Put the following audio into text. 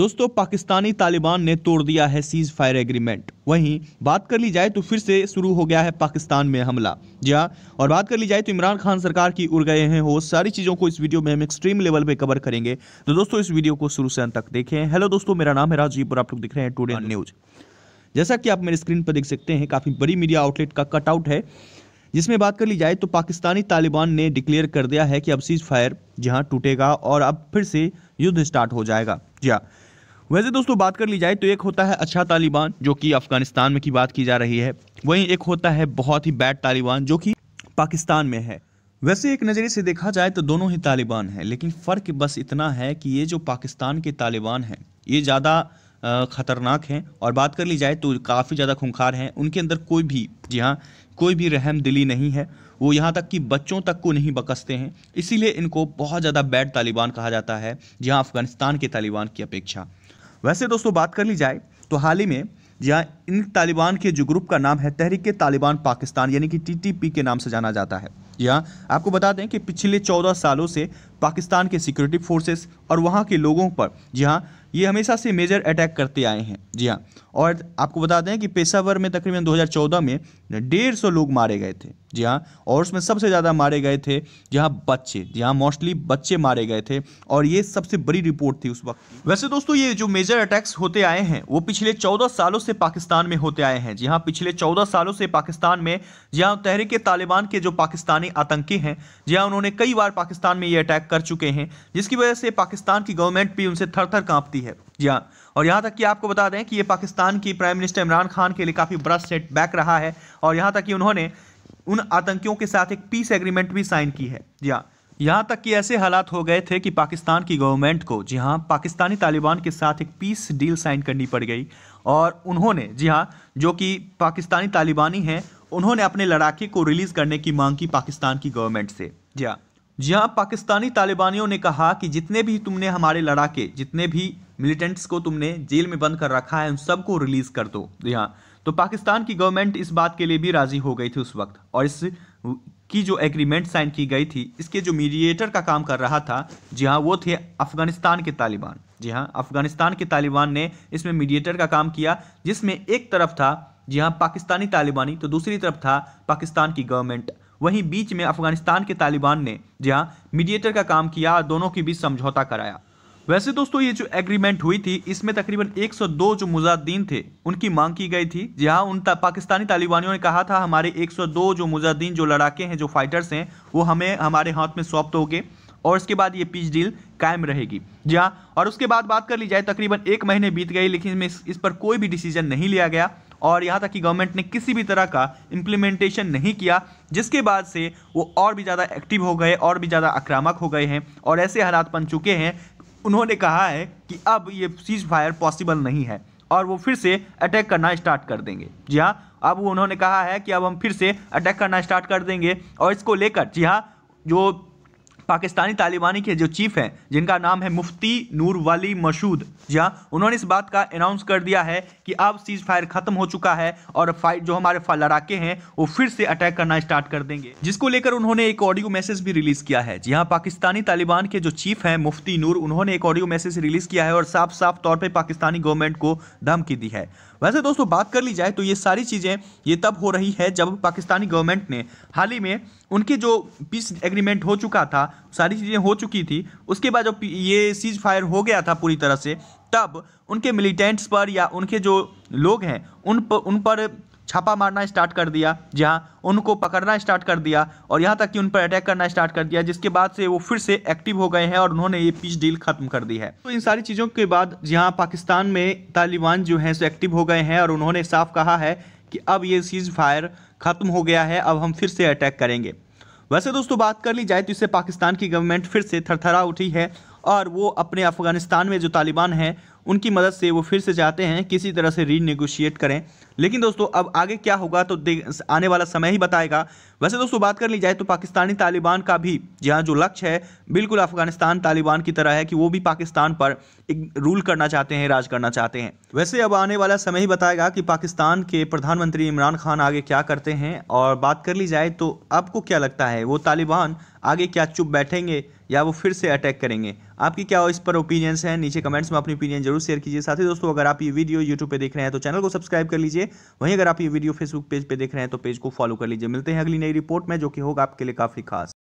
दोस्तों पाकिस्तानी तालिबान ने तोड़ दिया है सीज फायर एग्रीमेंट वहीं बात कर ली जाए तो फिर से शुरू हो गया है पाकिस्तान में हमला जी हाँ और बात कर ली जाए तो इमरान खान सरकार की उड़ गए हैं हो सारी चीज़ों को इस वीडियो में हम एक्सट्रीम लेवल पे कवर करेंगे तो दोस्तों इस वीडियो को शुरू से अंत तक देखें हेलो दोस्तों मेरा नाम है राजीव और आप लोग दिख रहे हैं टूडे न्यूज़ जैसा कि आप मेरे स्क्रीन पर देख सकते हैं काफ़ी बड़ी मीडिया आउटलेट का कटआउट है जिसमें बात कर ली जाए तो पाकिस्तानी तालिबान ने डिक्लेयर कर दिया है कि अब सीज फायर जहां टूटेगा और अब फिर से युद्ध स्टार्ट हो जाएगा जी हाँ वैसे दोस्तों बात कर ली जाए तो एक होता है अच्छा तालिबान जो कि अफगानिस्तान में की बात की जा रही है वहीं एक होता है बहुत ही बैड तालिबान जो कि पाकिस्तान में है वैसे एक नज़रिए से देखा जाए तो दोनों ही तालिबान हैं लेकिन फ़र्क बस इतना है कि ये जो पाकिस्तान के तालिबान हैं ये ज़्यादा ख़तरनाक हैं और बात कर ली जाए तो काफ़ी ज़्यादा खूंखार हैं उनके अंदर कोई भी जी हाँ कोई भी रहम दिली नहीं है वो यहाँ तक कि बच्चों तक को नहीं बकसते हैं इसीलिए इनको बहुत ज़्यादा बैड तालिबान कहा जाता है जी हाँ अफ़गानिस्तान के तालिबान की अपेक्षा वैसे दोस्तों बात कर ली जाए तो हाल ही में जहाँ इन तालिबान के जो ग्रुप का नाम है तहरीक तालिबान पाकिस्तान यानी कि टीटीपी के नाम से जाना जाता है जी हाँ आपको बता दें कि पिछले चौदह सालों से पाकिस्तान के सिक्योरिटी फोर्सेस और वहाँ के लोगों पर जी हाँ ये हमेशा से मेजर अटैक करते आए हैं जी हाँ और आपको बता दें कि पेशावर में तकरीबन 2014 में डेढ़ सौ लोग मारे गए थे जी हाँ और उसमें सबसे ज़्यादा मारे गए थे जहाँ बच्चे जी हाँ मोस्टली बच्चे मारे गए थे और ये सबसे बड़ी रिपोर्ट थी उस वक्त वैसे दोस्तों ये जो मेजर अटैक्स होते आए हैं वो पिछले चौदह सालों से पाकिस्तान में होते आए हैं जी हाँ पिछले चौदह सालों से पाकिस्तान में जहाँ तहरीक तालिबान के जो पाकिस्तानी पाकिस्तानी आतंकी हैं जी उन्होंने कई बार पाकिस्तान में ये अटैक कर चुके हैं जिसकी वजह से पाकिस्तान की गवर्नमेंट भी उनसे थर थर कांपती है जी हाँ और यहाँ तक कि आपको बता दें कि ये पाकिस्तान की प्राइम मिनिस्टर इमरान खान के लिए काफ़ी बड़ा बैक रहा है और यहाँ तक कि उन्होंने उन आतंकियों के साथ एक पीस एग्रीमेंट भी साइन की है जी हाँ यहाँ तक कि ऐसे हालात हो गए थे कि पाकिस्तान की गवर्नमेंट को जी हाँ पाकिस्तानी तालिबान के साथ एक पीस डील साइन करनी पड़ गई और उन्होंने जी हाँ जो कि पाकिस्तानी तालिबानी हैं उन्होंने अपने लड़ाके को रिलीज करने की मांग की पाकिस्तान की गवर्नमेंट से जी हाँ जी हाँ पाकिस्तानी तालिबानियों ने कहा कि जितने भी तुमने हमारे लड़ाके जितने भी मिलिटेंट्स को तुमने जेल में बंद कर रखा है उन सबको रिलीज कर दो जी हाँ तो पाकिस्तान की गवर्नमेंट इस बात के लिए भी राजी हो गई थी उस वक्त और इस की जो एग्रीमेंट साइन की गई थी इसके जो मीडिएटर का काम कर रहा था जी हाँ वो थे अफगानिस्तान के तालिबान जी हाँ अफगानिस्तान के तालिबान ने इसमें मीडिएटर का काम किया जिसमें एक तरफ था जी हाँ पाकिस्तानी तालिबानी तो दूसरी तरफ था पाकिस्तान की गवर्नमेंट वहीं बीच में अफगानिस्तान के तालिबान ने जी हाँ मीडिएटर का काम किया और दोनों के बीच समझौता कराया वैसे दोस्तों ये जो एग्रीमेंट हुई थी इसमें तकरीबन 102 जो मुजाहिदीन थे उनकी मांग की गई थी हाँ उन ता, पाकिस्तानी तालिबानियों ने कहा था हमारे 102 जो मुजाहिदीन जो लड़ाके हैं जो फाइटर्स हैं वो हमें हमारे हाथ में सौंप दोगे और इसके बाद ये पीस डील कायम रहेगी जी हाँ और उसके बाद बात कर ली जाए तकरीबन एक महीने बीत गए लेकिन इस पर कोई भी डिसीजन नहीं लिया गया और यहाँ तक कि गवर्नमेंट ने किसी भी तरह का इम्प्लीमेंटेशन नहीं किया जिसके बाद से वो और भी ज़्यादा एक्टिव हो गए और भी ज़्यादा आक्रामक हो गए हैं और ऐसे हालात बन चुके हैं उन्होंने कहा है कि अब ये सीज फायर पॉसिबल नहीं है और वो फिर से अटैक करना स्टार्ट कर देंगे जी हाँ अब उन्होंने कहा है कि अब हम फिर से अटैक करना स्टार्ट कर देंगे और इसको लेकर जी हाँ जो पाकिस्तानी तालिबानी के जो चीफ हैं जिनका नाम है मुफ्ती नूर वाली मशूद जी हाँ उन्होंने इस बात का अनाउंस कर दिया है कि अब सीज फायर खत्म हो चुका है और फाइट जो हमारे लड़ाके हैं वो फिर से अटैक करना स्टार्ट कर देंगे जिसको लेकर उन्होंने एक ऑडियो मैसेज भी रिलीज किया है जी हाँ पाकिस्तानी तालिबान के जो चीफ हैं मुफ्ती नूर उन्होंने एक ऑडियो मैसेज रिलीज किया है और साफ साफ तौर पर पाकिस्तानी गवर्नमेंट को धमकी दी है वैसे दोस्तों बात कर ली जाए तो ये सारी चीज़ें ये तब हो रही है जब पाकिस्तानी गवर्नमेंट ने हाल ही में उनके जो पीस एग्रीमेंट हो चुका था सारी चीज़ें हो चुकी थी उसके बाद जब ये सीज फायर हो गया था पूरी तरह से तब उनके मिलिटेंट्स पर या उनके जो लोग हैं उन पर उन पर छापा मारना स्टार्ट कर दिया जहाँ उनको पकड़ना स्टार्ट कर दिया और यहाँ तक कि उन पर अटैक करना स्टार्ट कर दिया जिसके बाद से वो फिर से एक्टिव हो गए हैं और उन्होंने ये पीस डील खत्म कर दी है तो इन सारी चीज़ों के बाद जहाँ पाकिस्तान में तालिबान जो हैं सो एक्टिव हो गए हैं और उन्होंने साफ कहा है कि अब ये सीज फायर खत्म हो गया है अब हम फिर से अटैक करेंगे वैसे दोस्तों बात कर ली जाए तो इससे पाकिस्तान की गवर्नमेंट फिर से थरथरा उठी है और वो अपने अफगानिस्तान में जो तालिबान हैं उनकी मदद से वो फिर से चाहते हैं किसी तरह से रीनेगोशिएट करें लेकिन दोस्तों अब आगे क्या होगा तो आने वाला समय ही बताएगा वैसे दोस्तों बात कर ली जाए तो पाकिस्तानी तालिबान का भी यहाँ जो लक्ष्य है बिल्कुल अफगानिस्तान तालिबान की तरह है कि वो भी पाकिस्तान पर रूल करना चाहते हैं राज करना चाहते हैं वैसे अब आने वाला समय ही बताएगा कि पाकिस्तान के प्रधानमंत्री इमरान खान आगे क्या करते हैं और बात कर ली जाए तो आपको क्या लगता है वो तालिबान आगे क्या चुप बैठेंगे या वो फिर से अटैक करेंगे आपकी क्या इस पर ओपिनियंस हैं नीचे कमेंट्स में अपनी ओपिनियन जरूर जरूर शेयर कीजिए साथ ही दोस्तों अगर आप ये वीडियो यूट्यूब पर देख रहे हैं तो चैनल को सब्सक्राइब कर लीजिए वहीं अगर आप ये वीडियो फेसबुक पेज पर देख रहे हैं तो पेज को फॉलो कर लीजिए मिलते हैं अगली नई रिपोर्ट में जो कि होगा आपके लिए काफी खास